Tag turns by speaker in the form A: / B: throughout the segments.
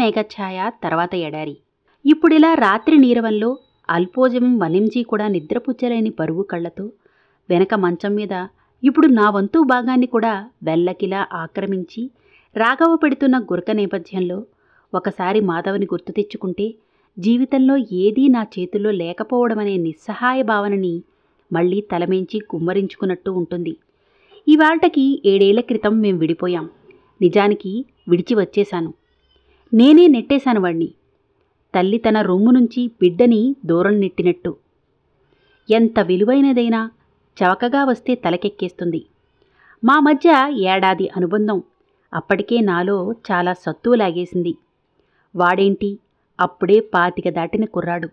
A: మేఘఛాయ తర్వాత ఎడారి ఇప్పుడిలా రాత్రి నీరవంలో అల్పోజం వనింజీ కూడా నిద్రపుచ్చలేని పరువు కళ్ళతో వెనక మంచం మీద ఇప్పుడు నా వంతు భాగాన్ని కూడా వెల్లకిలా ఆక్రమించి రాఘవ పెడుతున్న గురక నేపథ్యంలో ఒకసారి మాధవని గుర్తు తెచ్చుకుంటే జీవితంలో ఏదీ నా చేతుల్లో లేకపోవడమనే నిస్సహాయ భావనని మళ్ళీ తలమేంచి కుమ్మరించుకున్నట్టు ఉంటుంది ఇవాళ్టకి ఏడేళ్ల క్రితం మేం విడిపోయాం నిజానికి విడిచి వచ్చేశాను నేనే నెట్టేశాను వాణ్ణి తల్లి తన రొమ్ము నుంచి బిడ్డని దూరం నెట్టినట్టు ఎంత విలువైనదైనా చవకగా వస్తే తలకెక్కేస్తుంది మా మధ్య ఏడాది అనుబంధం అప్పటికే నాలో చాలా సత్తువు లాగేసింది వాడేంటి అప్పుడే పాతిక దాటిన కుర్రాడు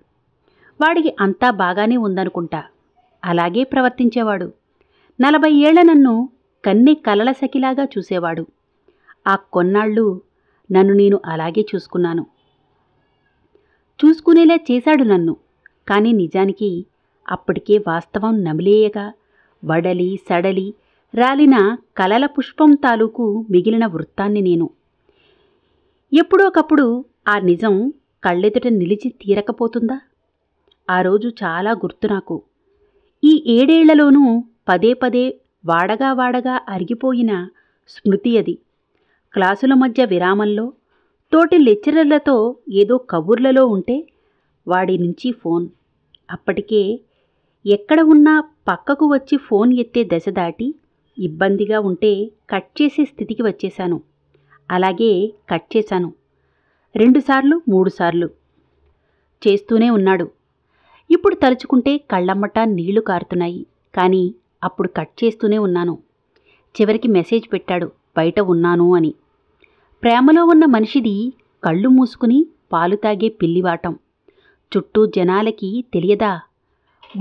A: వాడికి అంతా బాగానే ఉందనుకుంటా అలాగే ప్రవర్తించేవాడు నలభై ఏళ్ల నన్ను కన్ని కలల సఖిలాగా చూసేవాడు ఆ కొన్నాళ్ళు నన్ను నేను అలాగే చూసుకున్నాను చూసుకునేలా చేశాడు నన్ను కానీ నిజానికి అప్పటికే వాస్తవం నమిలేయగా వడలి సడలి రాలిన కలల పుష్పం తాలూకు మిగిలిన వృత్తాన్ని నేను ఎప్పుడోకప్పుడు ఆ నిజం కళ్ళెదుట నిలిచి తీరకపోతుందా ఆ రోజు చాలా గుర్తు నాకు ఈ ఏడేళ్లలోనూ పదే పదే వాడగా వాడగా అరిగిపోయిన స్మృతి అది క్లాసుల మధ్య విరామంలో తోటి లెక్చరర్లతో ఏదో కబుర్లలో ఉంటే వాడి నుంచి ఫోన్ అప్పటికే ఎక్కడ ఉన్నా పక్కకు వచ్చి ఫోన్ ఎత్తే దశ దాటి ఇబ్బందిగా ఉంటే కట్ చేసే స్థితికి వచ్చేశాను అలాగే కట్ చేశాను రెండుసార్లు మూడుసార్లు చేస్తూనే ఉన్నాడు ఇప్పుడు తలుచుకుంటే కళ్ళమ్మట నీళ్లు కారుతున్నాయి కానీ అప్పుడు కట్ చేస్తూనే ఉన్నాను చివరికి మెసేజ్ పెట్టాడు బయట ఉన్నాను అని ప్రేమలో ఉన్న మనిషిది కళ్ళు మూసుకుని పాలు తాగే పిల్లివాటం చుట్టూ జనాలకి తెలియదా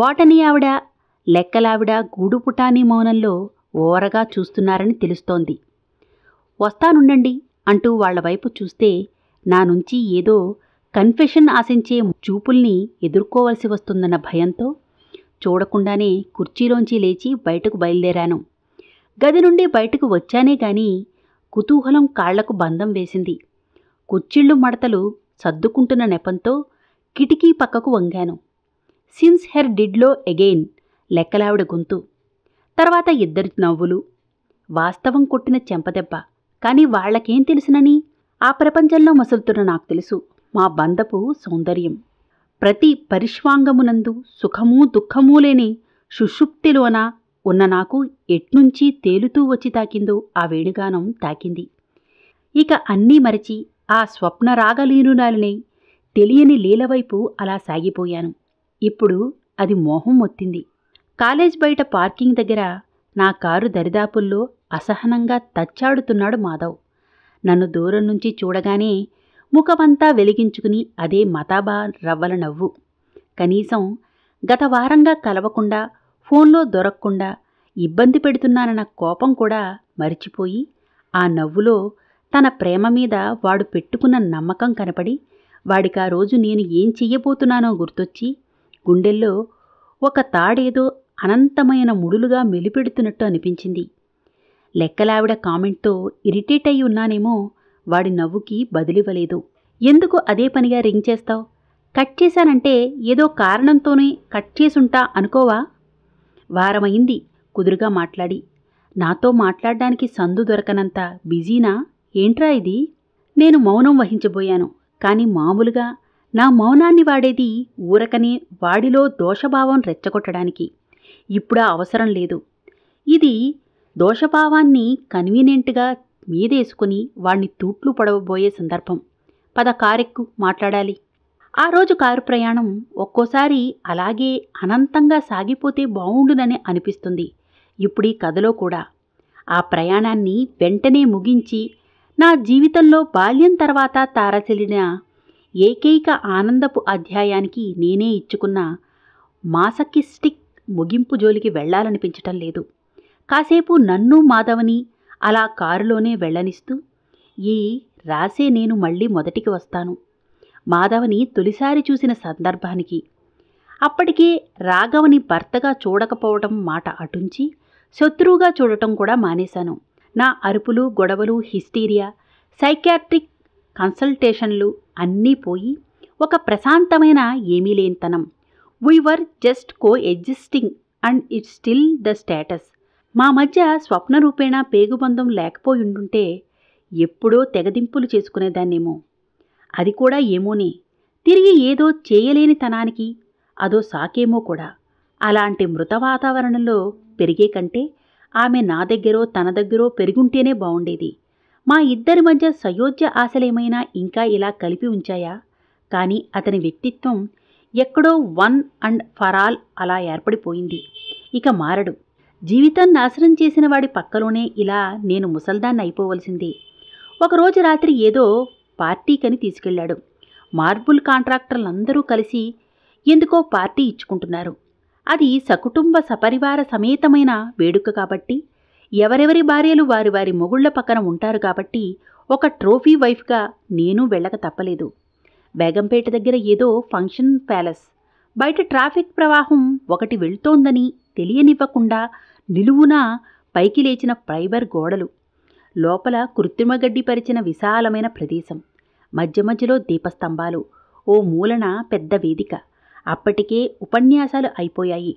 A: బాటనీ ఆవిడ లెక్కలావిడ గూడు మౌనంలో ఓరగా చూస్తున్నారని తెలుస్తోంది వస్తానుండండి అంటూ వాళ్ల వైపు చూస్తే నా నుంచి ఏదో కన్ఫెషన్ ఆశించే చూపుల్ని ఎదుర్కోవలసి వస్తుందన్న భయంతో చూడకుండానే కుర్చీలోంచి లేచి బయటకు బయలుదేరాను గది నుండి బయటకు వచ్చానే కానీ కుతూహలం కాళ్లకు బంధం వేసింది కుచ్చిళ్ళు మడతలు సర్దుకుంటున్న నెపంతో కిటికీ పక్కకు వంగాను సిన్స్ హెర్ డిడ్లో ఎగెయిన్ లెక్కలావిడ గొంతు తర్వాత ఇద్దరి నవ్వులు వాస్తవం కొట్టిన చెంపదెబ్బ కానీ వాళ్లకేం తెలుసునని ఆ ప్రపంచంలో మసులుతున్న నాకు తెలుసు మా బంధపు సౌందర్యం ప్రతి పరిష్వాంగమునందు సుఖమూ దుఃఖమూ లేని సుషుప్తిలోన ఉన్న నాకు ఎట్నుంచి తేలుతూ వచ్చి తాకిందో ఆ వేణుగానం తాకింది ఇక అన్నీ మరచి ఆ స్వప్న రాగలీనునాలనే తెలియని లీలవైపు అలా సాగిపోయాను ఇప్పుడు అది మోహం మొత్తింది కాలేజ్ బయట పార్కింగ్ దగ్గర నా కారు దరిదాపుల్లో అసహనంగా తచ్చాడుతున్నాడు మాధవ్ నన్ను దూరం నుంచి చూడగానే ముఖమంతా వెలిగించుకుని అదే మతాబా రవ్వల నవ్వు కనీసం గత వారంగా కలవకుండా ఫోన్లో దొరక్కుండా ఇబ్బంది పెడుతున్నానన్న కోపం కూడా మరిచిపోయి ఆ నవ్వులో తన ప్రేమ మీద వాడు పెట్టుకున్న నమ్మకం కనపడి వాడికి ఆ రోజు నేను ఏం చెయ్యబోతున్నానో గుర్తొచ్చి గుండెల్లో ఒక తాడేదో అనంతమైన ముడులుగా మెలిపెడుతున్నట్టు అనిపించింది లెక్కలావిడ కామెంట్తో ఇరిటేట్ అయి ఉన్నానేమో వాడి నవ్వుకి బదిలివ్వలేదు ఎందుకు అదే పనిగా రింగ్ చేస్తావు కట్ చేశానంటే ఏదో కారణంతోనే కట్ చేసుంటా అనుకోవా వారమైంది కుదురుగా మాట్లాడి నాతో మాట్లాడడానికి సందు దొరకనంత బిజీనా ఏంట్రా ఇది నేను మౌనం వహించబోయాను కానీ మామూలుగా నా మౌనాన్ని వాడేది ఊరకనే వాడిలో దోషభావం రెచ్చగొట్టడానికి ఇప్పుడా అవసరం లేదు ఇది దోషభావాన్ని కన్వీనియంట్గా మీదేసుకుని వాణ్ణి తూట్లు పడవబోయే సందర్భం పద కారెక్కు మాట్లాడాలి ఆ రోజు కారు ప్రయాణం ఒక్కోసారి అలాగే అనంతంగా సాగిపోతే బావుండునని అనిపిస్తుంది ఇప్పుడీ కథలో కూడా ఆ ప్రయాణాన్ని వెంటనే ముగించి నా జీవితంలో బాల్యం తర్వాత తారసిలిన ఏకైక ఆనందపు అధ్యాయానికి నేనే ఇచ్చుకున్న మాసకిస్టిక్ ముగింపు జోలికి వెళ్ళాలనిపించటం లేదు కాసేపు నన్ను మాధవని అలా కారులోనే వెళ్ళనిస్తూ ఈ రాసే నేను మళ్ళీ మొదటికి వస్తాను మాధవని తొలిసారి చూసిన సందర్భానికి అప్పటికే రాఘవని భర్తగా చూడకపోవటం మాట అటుంచి శత్రువుగా చూడటం కూడా మానేశాను నా అరుపులు గొడవలు హిస్టీరియా సైకాట్రిక్ కన్సల్టేషన్లు అన్నీ పోయి ఒక ప్రశాంతమైన ఏమీ లేనితనం we were just coexisting and it still the status మా మధ్య స్వప్న రూపేణా పేగుబంధం లేకపోయి ఉండుంటే ఎప్పుడో తెగదింపులు చేసుకునేదాన్నేమో అది కూడా ఏమోనే తిరిగి ఏదో చేయలేని తనానికి అదో సాకేమో కూడా అలాంటి మృత వాతావరణంలో పెరిగే కంటే ఆమె నా దగ్గరో తన దగ్గరో పెరుగుంటేనే బావుండేది మా ఇద్దరి మధ్య సయోధ్య ఆశలేమైనా ఇంకా ఇలా కలిపి ఉంచాయా కానీ అతని వ్యక్తిత్వం ఎక్కడో వన్ అండ్ ఫర్ ఆల్ అలా ఏర్పడిపోయింది ఇక మారడు జీవితం నాశనం చేసిన వాడి పక్కలోనే ఇలా నేను ముసల్దాన్ని అయిపోవలసింది ఒకరోజు రాత్రి ఏదో పార్టీకని తీసుకెళ్లాడు మార్బుల్ కాంట్రాక్టర్లందరూ కలిసి ఎందుకో పార్టీ ఇచ్చుకుంటున్నారు అది సకుటుంబ సపరివార సమేతమైన వేడుక కాబట్టి ఎవరెవరి భార్యలు వారి వారి మొగుళ్ల పక్కన ఉంటారు కాబట్టి ఒక ట్రోఫీ వైఫ్గా నేను వెళ్ళక తప్పలేదు బేగంపేట దగ్గర ఏదో ఫంక్షన్ ప్యాలెస్ బయట ట్రాఫిక్ ప్రవాహం ఒకటి వెళ్తోందని తెలియనివ్వకుండా నిలువునా పైకి లేచిన ఫైబర్ గోడలు లోపల కృత్రిమ గడ్డి పరిచిన విశాలమైన ప్రదేశం మధ్య మధ్యలో దీపస్తంభాలు ఓ మూలన పెద్ద వేదిక అప్పటికే ఉపన్యాసాలు అయిపోయాయి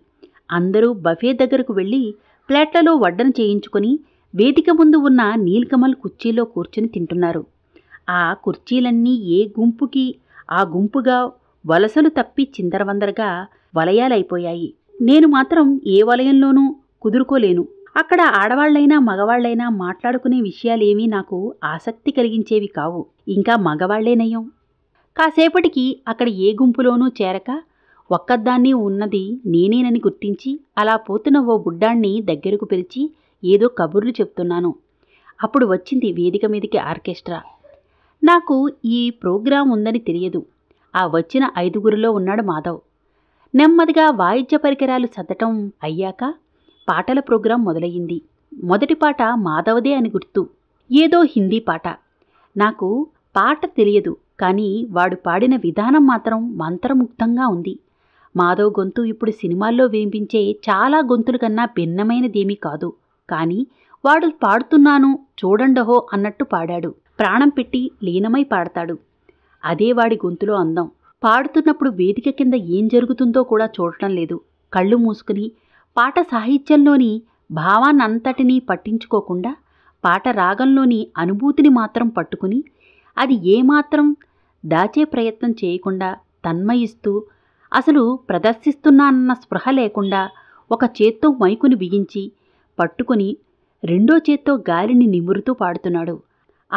A: అందరూ బఫే దగ్గరకు వెళ్ళి ప్లేట్లలో వడ్డన చేయించుకొని వేదిక ముందు ఉన్న నీల్కమల్ కుర్చీలో కూర్చుని తింటున్నారు ఆ కుర్చీలన్నీ ఏ గుంపుకి ఆ గుంపుగా వలసలు తప్పి చిందరవందరగా వలయాలైపోయాయి నేను మాత్రం ఏ వలయంలోనూ కుదురుకోలేను అక్కడ ఆడవాళ్లైనా మగవాళ్లైనా మాట్లాడుకునే విషయాలేమీ నాకు ఆసక్తి కలిగించేవి కావు ఇంకా మగవాళ్లేనయం కాసేపటికి అక్కడ ఏ గుంపులోనూ చేరక ఒక్కదాన్ని ఉన్నది నేనేనని గుర్తించి అలా పోతున్న ఓ బుడ్డాన్ని దగ్గరకు పిలిచి ఏదో కబుర్లు చెప్తున్నాను అప్పుడు వచ్చింది వేదిక మీదకి ఆర్కెస్ట్రా నాకు ఈ ప్రోగ్రాం ఉందని తెలియదు ఆ వచ్చిన ఐదుగురిలో ఉన్నాడు మాధవ్ నెమ్మదిగా వాయిద్య పరికరాలు సద్దటం అయ్యాక పాటల ప్రోగ్రాం మొదలయ్యింది మొదటి పాట మాధవదే అని గుర్తు ఏదో హిందీ పాట నాకు పాట తెలియదు కానీ వాడు పాడిన విధానం మాత్రం మంత్రముగ్ధంగా ఉంది మాధవ్ గొంతు ఇప్పుడు సినిమాల్లో వినిపించే చాలా గొంతుల కన్నా భిన్నమైనదేమీ కాదు కానీ వాడు పాడుతున్నాను చూడండహో అన్నట్టు పాడాడు ప్రాణం పెట్టి లీనమై పాడతాడు అదే వాడి గొంతులో అందం పాడుతున్నప్పుడు వేదిక కింద ఏం జరుగుతుందో కూడా చూడటం లేదు కళ్ళు మూసుకుని పాట సాహిత్యంలోని భావాన్నంతటినీ పట్టించుకోకుండా పాట రాగంలోని అనుభూతిని మాత్రం పట్టుకుని అది ఏమాత్రం దాచే ప్రయత్నం చేయకుండా తన్మయిస్తూ అసలు ప్రదర్శిస్తున్నానన్న స్పృహ లేకుండా ఒక చేత్తో మైకుని బిగించి పట్టుకుని రెండో చేత్తో గాలిని నిమురుతూ పాడుతున్నాడు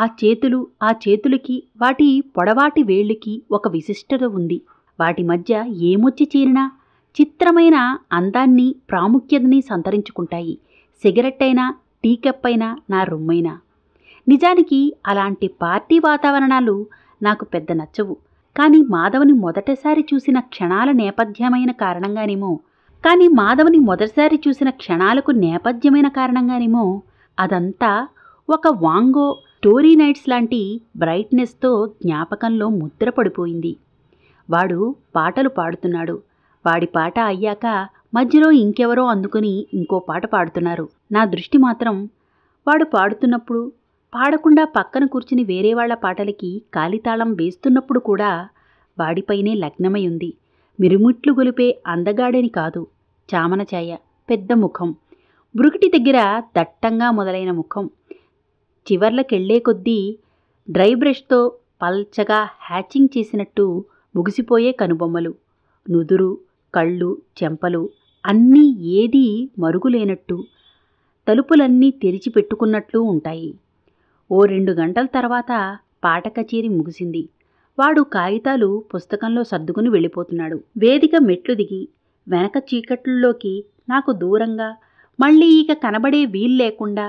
A: ఆ చేతులు ఆ చేతులకి వాటి పొడవాటి వేళ్ళుకి ఒక విశిష్టత ఉంది వాటి మధ్య ఏమొచ్చి చీరినా చిత్రమైన అందాన్ని ప్రాముఖ్యతని సంతరించుకుంటాయి సిగరెట్ అయినా టీ కప్ అయినా నా రొమ్మైనా నిజానికి అలాంటి పార్టీ వాతావరణాలు నాకు పెద్ద నచ్చవు కానీ మాధవని మొదటిసారి చూసిన క్షణాల నేపథ్యమైన కారణంగానేమో కానీ మాధవని మొదటిసారి చూసిన క్షణాలకు నేపథ్యమైన కారణంగానేమో అదంతా ఒక వాంగో స్టోరీ నైట్స్ లాంటి బ్రైట్నెస్తో జ్ఞాపకంలో ముద్రపడిపోయింది వాడు పాటలు పాడుతున్నాడు వాడి పాట అయ్యాక మధ్యలో ఇంకెవరో అందుకుని ఇంకో పాట పాడుతున్నారు నా దృష్టి మాత్రం వాడు పాడుతున్నప్పుడు పాడకుండా పక్కన కూర్చుని వేరే వాళ్ల పాటలకి కాలితాళం వేస్తున్నప్పుడు కూడా వాడిపైనే లగ్నమై ఉంది మిరుమిట్లు గొలిపే అందగాడని కాదు చామనచాయ పెద్ద ముఖం బురుకిటి దగ్గర దట్టంగా మొదలైన ముఖం చివర్లకెళ్లే కొద్దీ డ్రై బ్రష్తో పల్చగా హ్యాచింగ్ చేసినట్టు ముగిసిపోయే కనుబొమ్మలు నుదురు కళ్ళు చెంపలు అన్నీ ఏదీ మరుగులేనట్టు తలుపులన్నీ తెరిచిపెట్టుకున్నట్లు ఉంటాయి ఓ రెండు గంటల తర్వాత పాట కచేరీ ముగిసింది వాడు కాగితాలు పుస్తకంలో సర్దుకుని వెళ్ళిపోతున్నాడు వేదిక మెట్లు దిగి వెనక చీకట్లలోకి నాకు దూరంగా మళ్ళీ ఇక కనబడే వీలు లేకుండా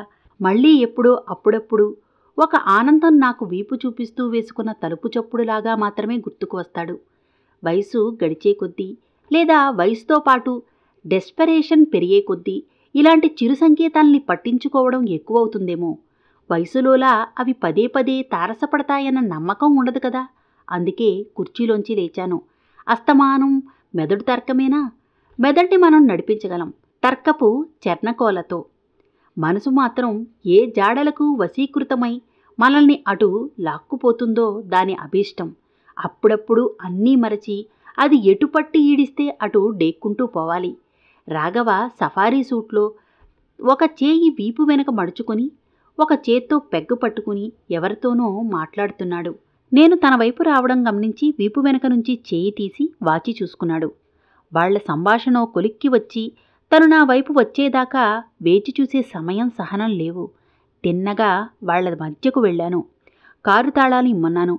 A: మళ్ళీ ఎప్పుడో అప్పుడప్పుడు ఒక ఆనందం నాకు వీపు చూపిస్తూ వేసుకున్న తలుపు చప్పుడులాగా మాత్రమే గుర్తుకు వస్తాడు వయసు గడిచే కొద్దీ లేదా వయసుతో పాటు డెస్పరేషన్ పెరిగే కొద్దీ ఇలాంటి చిరు సంకేతాల్ని పట్టించుకోవడం ఎక్కువవుతుందేమో వయసులోలా అవి పదే పదే తారసపడతాయన్న నమ్మకం ఉండదు కదా అందుకే కుర్చీలోంచి లేచాను అస్తమానం మెదడు తర్కమేనా మెదడిని మనం నడిపించగలం తర్కపు చర్ణకోలతో మనసు మాత్రం ఏ జాడలకు వశీకృతమై మనల్ని అటు లాక్కుపోతుందో దాని అభీష్టం అప్పుడప్పుడు అన్నీ మరచి అది ఎటుపట్టి ఈడిస్తే అటు డేక్కుంటూ పోవాలి రాఘవ సఫారీ సూట్లో ఒక చేయి వీపు వెనక మడుచుకొని ఒక చేత్తో పెగ్గు పట్టుకుని ఎవరితోనో మాట్లాడుతున్నాడు నేను తన వైపు రావడం గమనించి వీపు వెనక నుంచి చేయి తీసి వాచి చూసుకున్నాడు వాళ్ల సంభాషణ కొలిక్కి వచ్చి తను నా వైపు వచ్చేదాకా వేచి చూసే సమయం సహనం లేవు తిన్నగా వాళ్ల మధ్యకు వెళ్ళాను కారు తాళాలు ఇమ్మన్నాను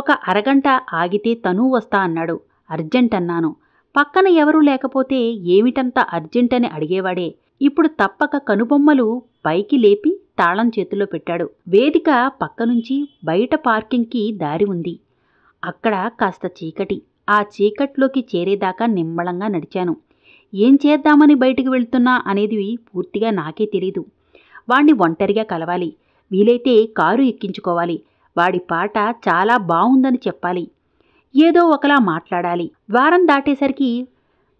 A: ఒక అరగంట ఆగితే తనూ వస్తా అన్నాడు అర్జెంట్ అన్నాను పక్కన ఎవరూ లేకపోతే ఏమిటంత అర్జెంట్ అని అడిగేవాడే ఇప్పుడు తప్పక కనుబొమ్మలు పైకి లేపి తాళం చేతిలో పెట్టాడు వేదిక పక్కనుంచి బయట పార్కింగ్కి దారి ఉంది అక్కడ కాస్త చీకటి ఆ చీకట్లోకి చేరేదాకా నిమ్మళంగా నడిచాను ఏం చేద్దామని బయటికి వెళ్తున్నా అనేది పూర్తిగా నాకే తెలీదు వాణ్ణి ఒంటరిగా కలవాలి వీలైతే కారు ఎక్కించుకోవాలి వాడి పాట చాలా బాగుందని చెప్పాలి ఏదో ఒకలా మాట్లాడాలి వారం దాటేసరికి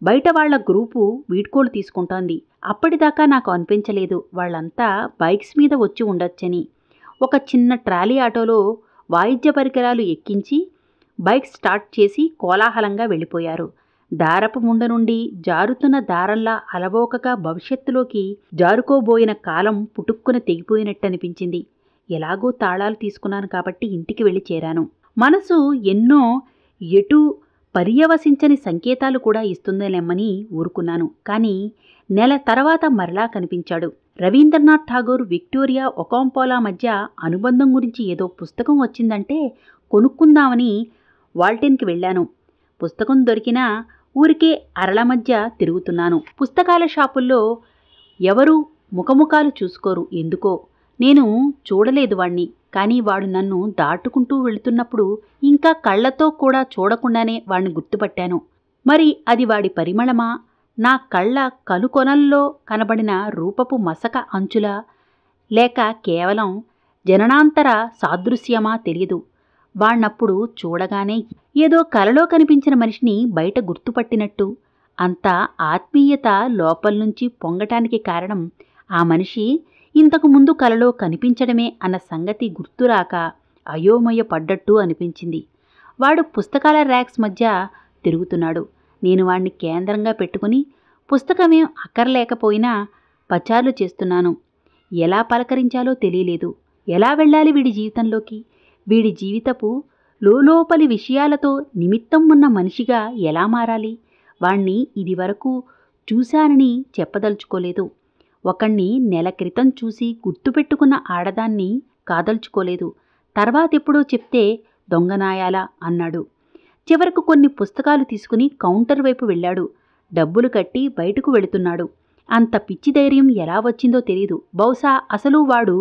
A: బయట వాళ్ల గ్రూపు వీడ్కోలు తీసుకుంటోంది అప్పటిదాకా నాకు అనిపించలేదు వాళ్ళంతా బైక్స్ మీద వచ్చి ఉండొచ్చని ఒక చిన్న ట్రాలీ ఆటోలో వాయిద్య పరికరాలు ఎక్కించి బైక్ స్టార్ట్ చేసి కోలాహలంగా వెళ్ళిపోయారు దారపు ముండ నుండి జారుతున్న దారంలా అలవోకగా భవిష్యత్తులోకి జారుకోబోయిన కాలం పుటుక్కున అనిపించింది ఎలాగో తాళాలు తీసుకున్నాను కాబట్టి ఇంటికి వెళ్ళి చేరాను మనసు ఎన్నో ఎటూ పర్యవసించని సంకేతాలు కూడా ఇస్తుందేలేమ్మని ఊరుకున్నాను కానీ నెల తర్వాత మరలా కనిపించాడు రవీంద్రనాథ్ ఠాగూర్ విక్టోరియా ఒకాంపోలా మధ్య అనుబంధం గురించి ఏదో పుస్తకం వచ్చిందంటే కొనుక్కుందామని వాల్టెన్కి వెళ్ళాను పుస్తకం దొరికినా ఊరికే అరల మధ్య తిరుగుతున్నాను పుస్తకాల షాపుల్లో ఎవరు ముఖముఖాలు చూసుకోరు ఎందుకో నేను చూడలేదు వాణ్ణి కానీ వాడు నన్ను దాటుకుంటూ వెళుతున్నప్పుడు ఇంకా కళ్ళతో కూడా చూడకుండానే వాణ్ణి గుర్తుపట్టాను మరి అది వాడి పరిమళమా నా కళ్ళ కనుకొనల్లో కనబడిన రూపపు మసక అంచులా లేక కేవలం జననాంతర సాదృశ్యమా తెలియదు వాణ్ణప్పుడు చూడగానే ఏదో కలలో కనిపించిన మనిషిని బయట గుర్తుపట్టినట్టు అంత ఆత్మీయత లోపల నుంచి పొంగటానికి కారణం ఆ మనిషి ఇంతకు ముందు కలలో కనిపించడమే అన్న సంగతి గుర్తురాక అయోమయ పడ్డట్టు అనిపించింది వాడు పుస్తకాల ర్యాక్స్ మధ్య తిరుగుతున్నాడు నేను వాణ్ణి కేంద్రంగా పెట్టుకుని పుస్తకమేం అక్కర్లేకపోయినా పచారులు చేస్తున్నాను ఎలా పలకరించాలో తెలియలేదు ఎలా వెళ్ళాలి వీడి జీవితంలోకి వీడి జీవితపు లోపలి విషయాలతో నిమిత్తం ఉన్న మనిషిగా ఎలా మారాలి వాణ్ణి ఇదివరకు చూశానని చెప్పదలుచుకోలేదు ఒకణ్ణి నెల క్రితం చూసి గుర్తుపెట్టుకున్న ఆడదాన్ని కాదల్చుకోలేదు తర్వాతెప్పుడో చెప్తే దొంగనాయాలా అన్నాడు చివరకు కొన్ని పుస్తకాలు తీసుకుని కౌంటర్ వైపు వెళ్ళాడు డబ్బులు కట్టి బయటకు వెళుతున్నాడు అంత పిచ్చి ధైర్యం ఎలా వచ్చిందో తెలీదు బహుశా అసలు వాడు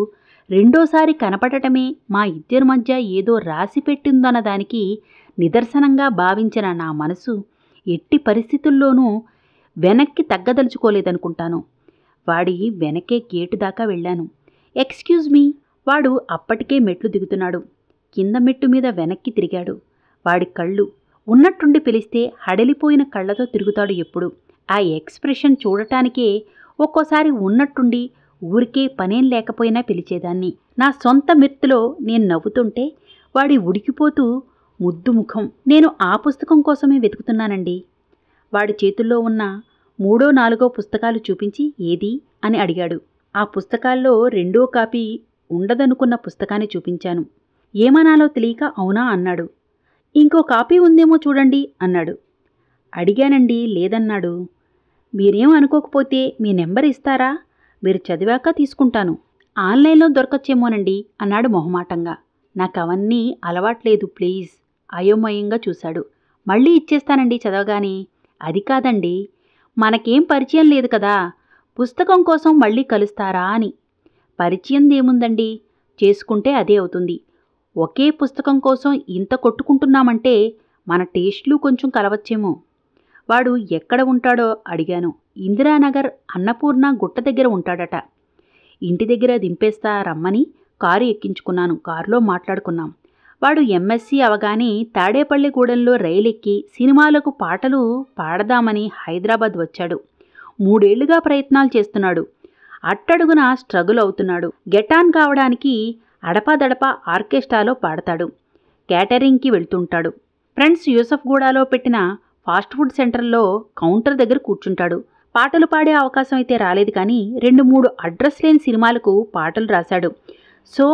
A: రెండోసారి కనపడటమే మా ఇద్దరి మధ్య ఏదో రాసిపెట్టిందన్న దానికి నిదర్శనంగా భావించిన నా మనసు ఎట్టి పరిస్థితుల్లోనూ వెనక్కి తగ్గదలుచుకోలేదనుకుంటాను వాడి వెనకే గేటు దాకా వెళ్ళాను ఎక్స్క్యూజ్ మీ వాడు అప్పటికే మెట్లు దిగుతున్నాడు కింద మెట్టు మీద వెనక్కి తిరిగాడు వాడి కళ్ళు ఉన్నట్టుండి పిలిస్తే హడలిపోయిన కళ్ళతో తిరుగుతాడు ఎప్పుడు ఆ ఎక్స్ప్రెషన్ చూడటానికే ఒక్కోసారి ఉన్నట్టుండి ఊరికే పనేం లేకపోయినా పిలిచేదాన్ని నా సొంత మెత్తులో నేను నవ్వుతుంటే వాడి ఉడికిపోతూ ముద్దు ముఖం నేను ఆ పుస్తకం కోసమే వెతుకుతున్నానండి వాడి చేతుల్లో ఉన్న మూడో నాలుగో పుస్తకాలు చూపించి ఏది అని అడిగాడు ఆ పుస్తకాల్లో రెండో కాపీ ఉండదనుకున్న పుస్తకాన్ని చూపించాను ఏమనాలో తెలియక అవునా అన్నాడు ఇంకో కాపీ ఉందేమో చూడండి అన్నాడు అడిగానండి లేదన్నాడు మీరేం అనుకోకపోతే మీ నెంబర్ ఇస్తారా మీరు చదివాక తీసుకుంటాను ఆన్లైన్లో దొరకచ్చేమోనండి అన్నాడు మొహమాటంగా నాకు అవన్నీ అలవాట్లేదు ప్లీజ్ అయోమయంగా చూశాడు మళ్ళీ ఇచ్చేస్తానండి చదవగానే అది కాదండి మనకేం పరిచయం లేదు కదా పుస్తకం కోసం మళ్ళీ కలుస్తారా అని పరిచయం దేముందండి చేసుకుంటే అదే అవుతుంది ఒకే పుస్తకం కోసం ఇంత కొట్టుకుంటున్నామంటే మన టేస్ట్లు కొంచెం కలవచ్చేమో వాడు ఎక్కడ ఉంటాడో అడిగాను ఇందిరానగర్ అన్నపూర్ణ గుట్ట దగ్గర ఉంటాడట ఇంటి దగ్గర దింపేస్తా రమ్మని కారు ఎక్కించుకున్నాను కారులో మాట్లాడుకున్నాం వాడు ఎంఎస్సీ అవగానే తాడేపల్లిగూడెంలో రైలెక్కి సినిమాలకు పాటలు పాడదామని హైదరాబాద్ వచ్చాడు మూడేళ్లుగా ప్రయత్నాలు చేస్తున్నాడు అట్టడుగున స్ట్రగుల్ అవుతున్నాడు గెటాన్ కావడానికి అడపాదడపా ఆర్కెస్ట్రాలో పాడతాడు క్యాటరింగ్కి వెళ్తుంటాడు ఫ్రెండ్స్ గూడాలో పెట్టిన ఫాస్ట్ ఫుడ్ సెంటర్లో కౌంటర్ దగ్గర కూర్చుంటాడు పాటలు పాడే అవకాశం అయితే రాలేదు కానీ రెండు మూడు అడ్రస్ లేని సినిమాలకు పాటలు రాశాడు so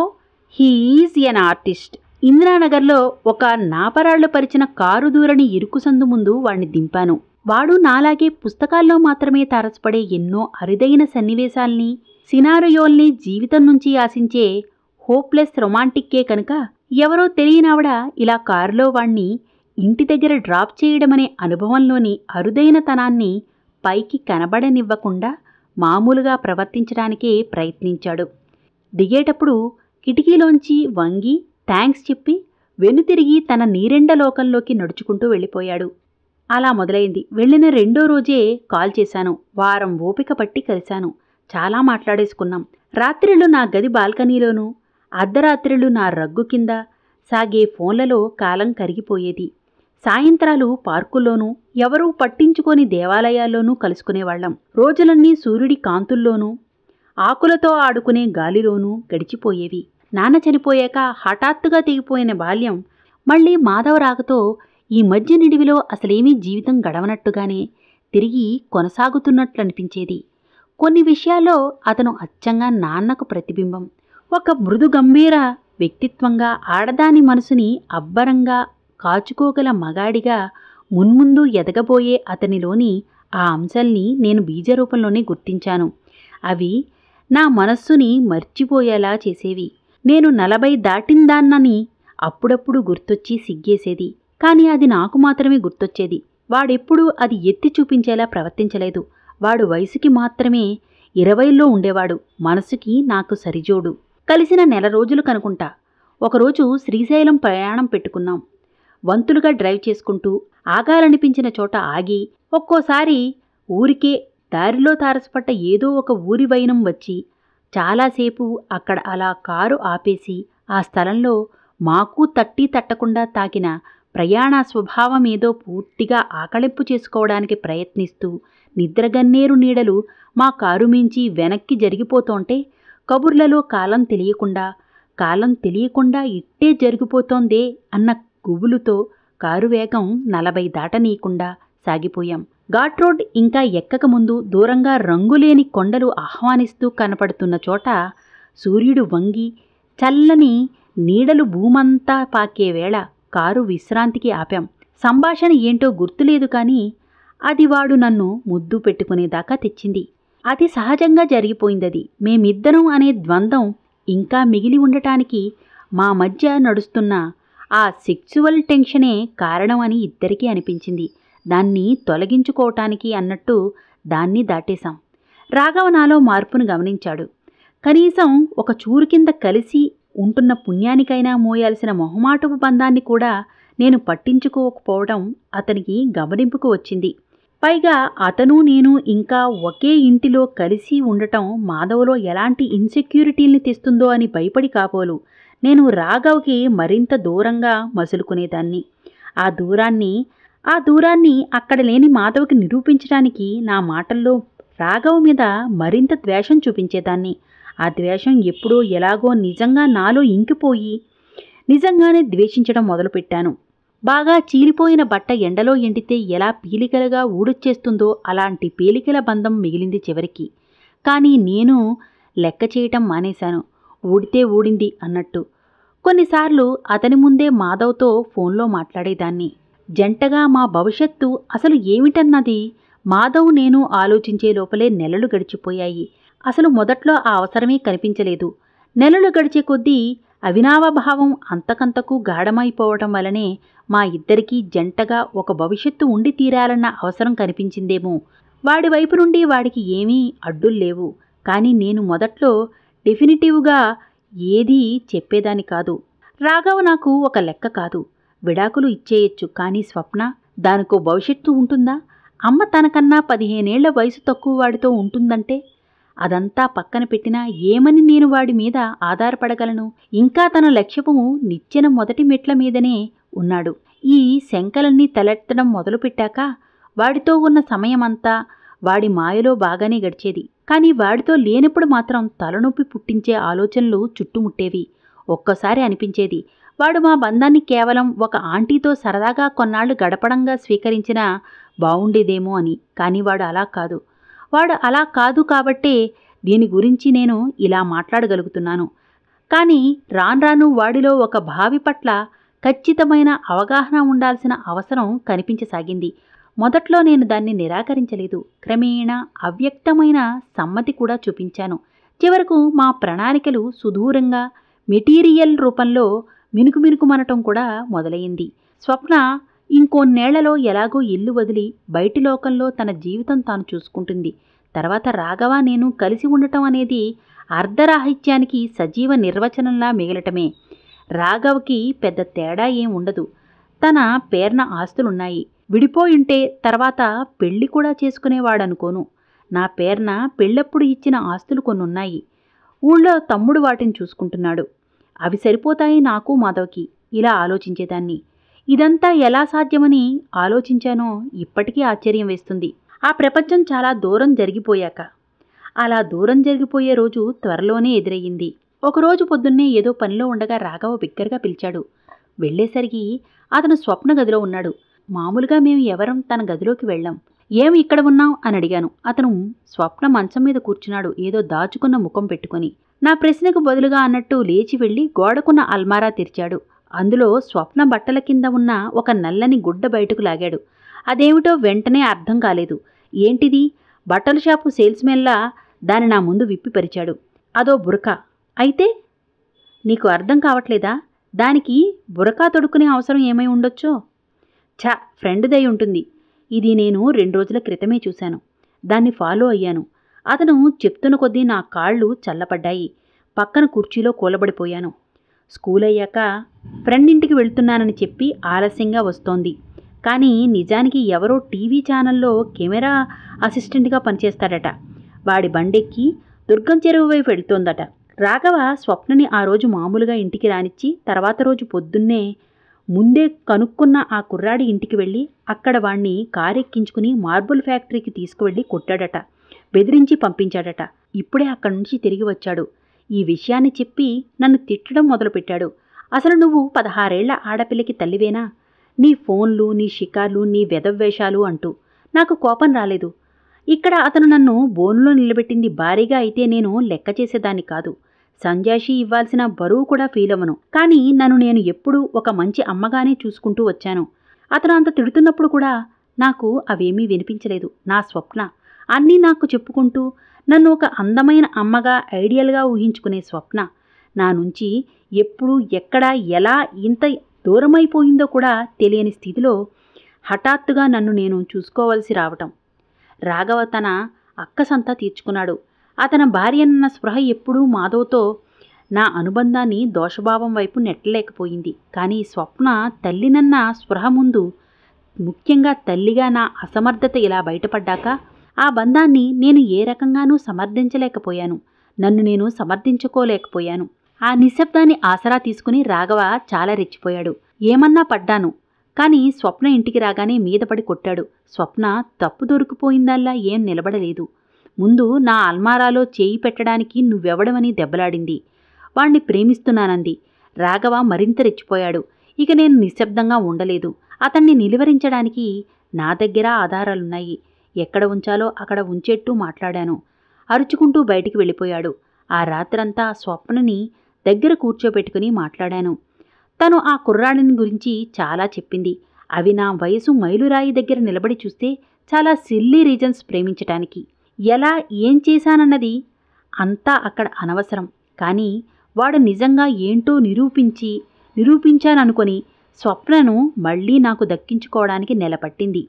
A: he is an artist ఇందిరానగర్లో ఒక నాపరాళ్లు పరిచిన కారు దూరని ఇరుకు సందు ముందు వాణ్ణి దింపాను వాడు నాలాగే పుస్తకాల్లో మాత్రమే తారసపడే ఎన్నో అరుదైన సన్నివేశాల్ని సినారియోల్ని జీవితం నుంచి ఆశించే హోప్లెస్ రొమాంటిక్కే కనుక ఎవరో తెలియనావిడ ఇలా కారులో వాణ్ణి ఇంటి దగ్గర డ్రాప్ చేయడమనే అనుభవంలోని అరుదైన తనాన్ని పైకి కనబడనివ్వకుండా మామూలుగా ప్రవర్తించడానికే ప్రయత్నించాడు దిగేటప్పుడు కిటికీలోంచి వంగి థ్యాంక్స్ చెప్పి వెనుతిరిగి తన నీరెండ లోకంలోకి నడుచుకుంటూ వెళ్ళిపోయాడు అలా మొదలైంది వెళ్ళిన రెండో రోజే కాల్ చేశాను వారం ఓపిక పట్టి కలిశాను చాలా మాట్లాడేసుకున్నాం రాత్రిళ్ళు నా గది బాల్కనీలోనూ అర్ధరాత్రిళ్ళు నా రగ్గు కింద సాగే ఫోన్లలో కాలం కరిగిపోయేది సాయంత్రాలు పార్కుల్లోనూ ఎవరూ పట్టించుకొని దేవాలయాల్లోనూ కలుసుకునేవాళ్లం రోజులన్నీ సూర్యుడి కాంతుల్లోనూ ఆకులతో ఆడుకునే గాలిలోనూ గడిచిపోయేవి నాన్న చనిపోయాక హఠాత్తుగా తెగిపోయిన బాల్యం మళ్ళీ మాధవరాగతో ఈ మధ్య నిడివిలో అసలేమీ జీవితం గడవనట్టుగానే తిరిగి కొనసాగుతున్నట్లనిపించేది కొన్ని విషయాల్లో అతను అచ్చంగా నాన్నకు ప్రతిబింబం ఒక మృదు గంభీర వ్యక్తిత్వంగా ఆడదాని మనసుని అబ్బరంగా కాచుకోగల మగాడిగా మున్ముందు ఎదగబోయే అతనిలోని ఆ అంశాల్ని నేను బీజరూపంలోనే గుర్తించాను అవి నా మనస్సుని మర్చిపోయేలా చేసేవి నేను నలభై దాటిందాన్నని అప్పుడప్పుడు గుర్తొచ్చి సిగ్గేసేది కానీ అది నాకు మాత్రమే గుర్తొచ్చేది వాడెప్పుడూ అది ఎత్తి చూపించేలా ప్రవర్తించలేదు వాడు వయసుకి మాత్రమే ఇరవైలో ఉండేవాడు మనసుకి నాకు సరిజోడు కలిసిన నెల రోజులు కనుకుంటా ఒకరోజు శ్రీశైలం ప్రయాణం పెట్టుకున్నాం వంతులుగా డ్రైవ్ చేసుకుంటూ ఆగాలనిపించిన చోట ఆగి ఒక్కోసారి ఊరికే దారిలో తారసపడ్డ ఏదో ఒక ఊరి వైనం వచ్చి చాలాసేపు అక్కడ అలా కారు ఆపేసి ఆ స్థలంలో మాకు తట్టి తట్టకుండా తాకిన ప్రయాణ స్వభావం ఏదో పూర్తిగా ఆకళింపు చేసుకోవడానికి ప్రయత్నిస్తూ నిద్రగన్నేరు నీడలు మా కారు మించి వెనక్కి జరిగిపోతుంటే కబుర్లలో కాలం తెలియకుండా కాలం తెలియకుండా ఇట్టే జరిగిపోతోందే అన్న గుబులుతో కారు వేగం నలభై దాటనీయకుండా సాగిపోయాం ఘాట్ రోడ్ ఇంకా ఎక్కకముందు దూరంగా రంగులేని కొండలు ఆహ్వానిస్తూ కనపడుతున్న చోట సూర్యుడు వంగి చల్లని నీడలు భూమంతా పాకే వేళ కారు విశ్రాంతికి ఆపాం సంభాషణ ఏంటో గుర్తులేదు కానీ అది వాడు నన్ను ముద్దు పెట్టుకునేదాకా తెచ్చింది అది సహజంగా జరిగిపోయిందది మేమిద్దరం అనే ద్వంద్వం ఇంకా మిగిలి ఉండటానికి మా మధ్య నడుస్తున్న ఆ సెక్చువల్ టెన్షనే కారణం అని ఇద్దరికీ అనిపించింది దాన్ని తొలగించుకోవటానికి అన్నట్టు దాన్ని దాటేశాం రాఘవ నాలో మార్పును గమనించాడు కనీసం ఒక చూరు కింద కలిసి ఉంటున్న పుణ్యానికైనా మోయాల్సిన మొహమాటపు బంధాన్ని కూడా నేను పట్టించుకోకపోవడం అతనికి గమనింపుకు వచ్చింది పైగా అతను నేను ఇంకా ఒకే ఇంటిలో కలిసి ఉండటం మాధవలో ఎలాంటి ఇన్సెక్యూరిటీల్ని తెస్తుందో అని భయపడి కాపోలు నేను రాఘవ్కి మరింత దూరంగా మసులుకునేదాన్ని ఆ దూరాన్ని ఆ దూరాన్ని అక్కడ లేని మాధవ్కి నిరూపించడానికి నా మాటల్లో రాఘవ్ మీద మరింత ద్వేషం చూపించేదాన్ని ఆ ద్వేషం ఎప్పుడో ఎలాగో నిజంగా నాలో ఇంకిపోయి నిజంగానే ద్వేషించడం మొదలుపెట్టాను బాగా చీలిపోయిన బట్ట ఎండలో ఎండితే ఎలా పీలికలుగా ఊడొచ్చేస్తుందో అలాంటి పీలికల బంధం మిగిలింది చివరికి కానీ నేను లెక్క చేయటం మానేశాను ఊడితే ఊడింది అన్నట్టు కొన్నిసార్లు అతని ముందే మాధవ్తో ఫోన్లో మాట్లాడేదాన్ని జంటగా మా భవిష్యత్తు అసలు ఏమిటన్నది మాధవ్ నేను ఆలోచించే లోపలే నెలలు గడిచిపోయాయి అసలు మొదట్లో ఆ అవసరమే కనిపించలేదు నెలలు గడిచే కొద్దీ అవినావభావం అంతకంతకు గాఢమైపోవటం వలనే మా ఇద్దరికీ జంటగా ఒక భవిష్యత్తు ఉండి తీరాలన్న అవసరం కనిపించిందేమో వాడి వైపు నుండి వాడికి ఏమీ అడ్డుల్లేవు కానీ నేను మొదట్లో డెఫినిటివ్గా ఏదీ చెప్పేదాని కాదు రాఘవ నాకు ఒక లెక్క కాదు విడాకులు ఇచ్చేయచ్చు కానీ స్వప్న దానికో భవిష్యత్తు ఉంటుందా అమ్మ తనకన్నా పదిహేనేళ్ల వయసు తక్కువ వాడితో ఉంటుందంటే అదంతా పక్కన పెట్టినా ఏమని నేను వాడి మీద ఆధారపడగలను ఇంకా తన లక్ష్యము నిచ్చెన మొదటి మెట్ల మీదనే ఉన్నాడు ఈ శంకలన్నీ తలెత్తడం మొదలుపెట్టాక వాడితో ఉన్న సమయమంతా వాడి మాయలో బాగానే గడిచేది కానీ వాడితో లేనప్పుడు మాత్రం తలనొప్పి పుట్టించే ఆలోచనలు చుట్టుముట్టేవి ఒక్కసారి అనిపించేది వాడు మా బంధాన్ని కేవలం ఒక ఆంటీతో సరదాగా కొన్నాళ్ళు గడపడంగా స్వీకరించిన బావుండేదేమో అని కానీ వాడు అలా కాదు వాడు అలా కాదు కాబట్టే దీని గురించి నేను ఇలా మాట్లాడగలుగుతున్నాను కానీ రాను రాను వాడిలో ఒక భావి పట్ల ఖచ్చితమైన అవగాహన ఉండాల్సిన అవసరం కనిపించసాగింది మొదట్లో నేను దాన్ని నిరాకరించలేదు క్రమేణా అవ్యక్తమైన సమ్మతి కూడా చూపించాను చివరకు మా ప్రణాళికలు సుదూరంగా మెటీరియల్ రూపంలో మినుకు మినుకు మనటం కూడా మొదలైంది స్వప్న ఇంకొన్నేళ్లలో ఎలాగో ఇల్లు వదిలి బయటి లోకంలో తన జీవితం తాను చూసుకుంటుంది తర్వాత రాఘవ నేను కలిసి ఉండటం అనేది అర్ధరాహిత్యానికి సజీవ నిర్వచనంలా మిగలటమే రాఘవకి పెద్ద తేడా ఏం ఉండదు తన పేర్న ఆస్తులున్నాయి విడిపోయింటే తర్వాత పెళ్లి కూడా చేసుకునేవాడనుకోను నా పేర్న పెళ్ళప్పుడు ఇచ్చిన ఆస్తులు కొన్నున్నాయి ఊళ్ళో తమ్ముడు వాటిని చూసుకుంటున్నాడు అవి సరిపోతాయి నాకు మాధవ్కి ఇలా ఆలోచించేదాన్ని ఇదంతా ఎలా సాధ్యమని ఆలోచించానో ఇప్పటికీ ఆశ్చర్యం వేస్తుంది ఆ ప్రపంచం చాలా దూరం జరిగిపోయాక అలా దూరం జరిగిపోయే రోజు త్వరలోనే ఎదురయ్యింది ఒకరోజు పొద్దున్నే ఏదో పనిలో ఉండగా రాఘవ బిగ్గరగా పిలిచాడు వెళ్ళేసరికి అతను స్వప్న గదిలో ఉన్నాడు మామూలుగా మేము ఎవరం తన గదిలోకి వెళ్ళాం ఏమి ఇక్కడ ఉన్నావు అని అడిగాను అతను స్వప్న మంచం మీద కూర్చున్నాడు ఏదో దాచుకున్న ముఖం పెట్టుకుని నా ప్రశ్నకు బదులుగా అన్నట్టు లేచి వెళ్ళి గోడకున్న అల్మారా తెరిచాడు అందులో స్వప్న బట్టల కింద ఉన్న ఒక నల్లని గుడ్డ బయటకు లాగాడు అదేమిటో వెంటనే అర్థం కాలేదు ఏంటిది బట్టల షాపు సేల్స్మెన్లా దాని నా ముందు విప్పిపరిచాడు అదో బురక అయితే నీకు అర్థం కావట్లేదా దానికి బురకా తొడుక్కునే అవసరం ఏమై ఉండొచ్చో ఛా ఫ్రెండ్దై ఉంటుంది ఇది నేను రెండు రోజుల క్రితమే చూశాను దాన్ని ఫాలో అయ్యాను అతను చెప్తున్న కొద్దీ నా కాళ్ళు చల్లపడ్డాయి పక్కన కుర్చీలో కూలబడిపోయాను స్కూల్ అయ్యాక ఫ్రెండ్ ఇంటికి వెళ్తున్నానని చెప్పి ఆలస్యంగా వస్తోంది కానీ నిజానికి ఎవరో టీవీ ఛానల్లో కెమెరా అసిస్టెంట్గా పనిచేస్తాడట వాడి బండెక్కి దుర్గం చెరువు వైపు వెళ్తోందట రాఘవ స్వప్నని ఆ రోజు మామూలుగా ఇంటికి రానిచ్చి తర్వాత రోజు పొద్దున్నే ముందే కనుక్కున్న ఆ కుర్రాడి ఇంటికి వెళ్ళి అక్కడ వాణ్ణి కారెక్కించుకుని మార్బుల్ ఫ్యాక్టరీకి తీసుకువెళ్ళి కొట్టాడట బెదిరించి పంపించాడట ఇప్పుడే అక్కడి నుంచి తిరిగి వచ్చాడు ఈ విషయాన్ని చెప్పి నన్ను తిట్టడం మొదలుపెట్టాడు అసలు నువ్వు పదహారేళ్ల ఆడపిల్లకి తల్లివేనా నీ ఫోన్లు నీ షికార్లు నీ వెదవ్వేషాలు అంటూ నాకు కోపం రాలేదు ఇక్కడ అతను నన్ను బోన్లో నిలబెట్టింది భారీగా అయితే నేను లెక్క చేసేదాన్ని కాదు సంజాషి ఇవ్వాల్సిన బరువు కూడా ఫీల్ అవ్వను కానీ నన్ను నేను ఎప్పుడూ ఒక మంచి అమ్మగానే చూసుకుంటూ వచ్చాను అతను అంత తిడుతున్నప్పుడు కూడా నాకు అవేమీ వినిపించలేదు నా స్వప్న అన్నీ నాకు చెప్పుకుంటూ నన్ను ఒక అందమైన అమ్మగా ఐడియల్గా ఊహించుకునే స్వప్న నా నుంచి ఎప్పుడు ఎక్కడ ఎలా ఇంత దూరమైపోయిందో కూడా తెలియని స్థితిలో హఠాత్తుగా నన్ను నేను చూసుకోవాల్సి రావటం రాఘవ తన అక్కసంతా తీర్చుకున్నాడు అతని భార్యనన్న స్పృహ ఎప్పుడూ మాధవ్తో నా అనుబంధాన్ని దోషభావం వైపు నెట్టలేకపోయింది కానీ స్వప్న తల్లినన్న స్పృహ ముందు ముఖ్యంగా తల్లిగా నా అసమర్థత ఇలా బయటపడ్డాక ఆ బంధాన్ని నేను ఏ రకంగానూ సమర్థించలేకపోయాను నన్ను నేను సమర్థించుకోలేకపోయాను ఆ నిశ్శబ్దాన్ని ఆసరా తీసుకుని రాఘవ చాలా రెచ్చిపోయాడు ఏమన్నా పడ్డాను కానీ స్వప్న ఇంటికి రాగానే మీద పడి కొట్టాడు స్వప్న తప్పు దొరికిపోయిందల్లా ఏం నిలబడలేదు ముందు నా అల్మారాలో చేయి పెట్టడానికి నువ్వెవడమని దెబ్బలాడింది వాణ్ణి ప్రేమిస్తున్నానంది రాఘవ మరింత రెచ్చిపోయాడు ఇక నేను నిశ్శబ్దంగా ఉండలేదు అతన్ని నిలువరించడానికి నా దగ్గర ఆధారాలున్నాయి ఎక్కడ ఉంచాలో అక్కడ ఉంచేట్టు మాట్లాడాను అరుచుకుంటూ బయటికి వెళ్ళిపోయాడు ఆ రాత్రంతా స్వప్నని దగ్గర కూర్చోబెట్టుకుని మాట్లాడాను తను ఆ కుర్రాడిని గురించి చాలా చెప్పింది అవి నా వయసు మైలురాయి దగ్గర నిలబడి చూస్తే చాలా సిల్లీ రీజన్స్ ప్రేమించటానికి ఎలా ఏం చేశానన్నది అంతా అక్కడ అనవసరం కానీ వాడు నిజంగా ఏంటో నిరూపించి నిరూపించాననుకొని స్వప్నను మళ్ళీ నాకు దక్కించుకోవడానికి నెలపట్టింది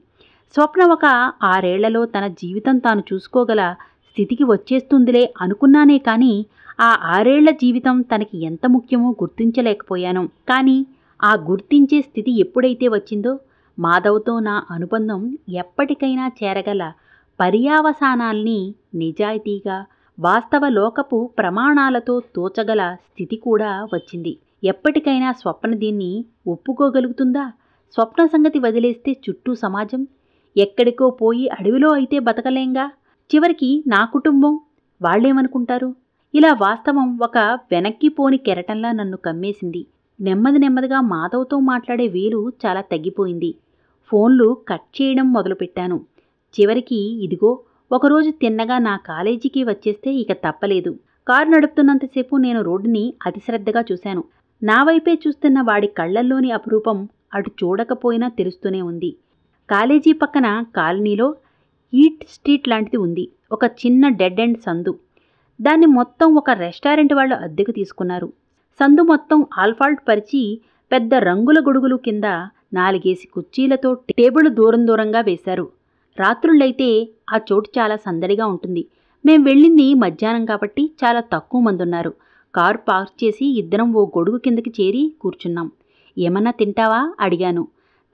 A: స్వప్న ఒక ఆరేళ్లలో తన జీవితం తాను చూసుకోగల స్థితికి వచ్చేస్తుందిలే అనుకున్నానే కానీ ఆ ఆరేళ్ల జీవితం తనకి ఎంత ముఖ్యమో గుర్తించలేకపోయాను కానీ ఆ గుర్తించే స్థితి ఎప్పుడైతే వచ్చిందో మాధవ్తో నా అనుబంధం ఎప్పటికైనా చేరగల పర్యావసానాల్ని నిజాయితీగా వాస్తవ లోకపు ప్రమాణాలతో తోచగల స్థితి కూడా వచ్చింది ఎప్పటికైనా స్వప్న దీన్ని ఒప్పుకోగలుగుతుందా స్వప్న సంగతి వదిలేస్తే చుట్టూ సమాజం ఎక్కడికో పోయి అడవిలో అయితే బతకలేంగా చివరికి నా కుటుంబం వాళ్ళేమనుకుంటారు ఇలా వాస్తవం ఒక వెనక్కి పోని కెరటంలా నన్ను కమ్మేసింది నెమ్మది నెమ్మదిగా మాధవ్తో మాట్లాడే వీలు చాలా తగ్గిపోయింది ఫోన్లు కట్ చేయడం మొదలుపెట్టాను చివరికి ఇదిగో ఒకరోజు తిన్నగా నా కాలేజీకి వచ్చేస్తే ఇక తప్పలేదు కారు నడుపుతున్నంతసేపు నేను రోడ్డుని అతిశ్రద్ధగా చూశాను నా వైపే చూస్తున్న వాడి కళ్లల్లోని అపురూపం అటు చూడకపోయినా తెలుస్తూనే ఉంది కాలేజీ పక్కన కాలనీలో ఈట్ స్ట్రీట్ లాంటిది ఉంది ఒక చిన్న డెడ్ అండ్ సందు దాన్ని మొత్తం ఒక రెస్టారెంట్ వాళ్ళు అద్దెకు తీసుకున్నారు సందు మొత్తం ఆల్ఫాల్ట్ పరిచి పెద్ద రంగుల గొడుగులు కింద నాలుగేసి కుర్చీలతో టేబుల్ దూరం దూరంగా వేశారు రాత్రుళ్ళైతే ఆ చోటు చాలా సందడిగా ఉంటుంది మేం వెళ్ళింది మధ్యాహ్నం కాబట్టి చాలా తక్కువ మంది ఉన్నారు కారు పార్క్ చేసి ఇద్దరం ఓ గొడుగు కిందకి చేరి కూర్చున్నాం ఏమన్నా తింటావా అడిగాను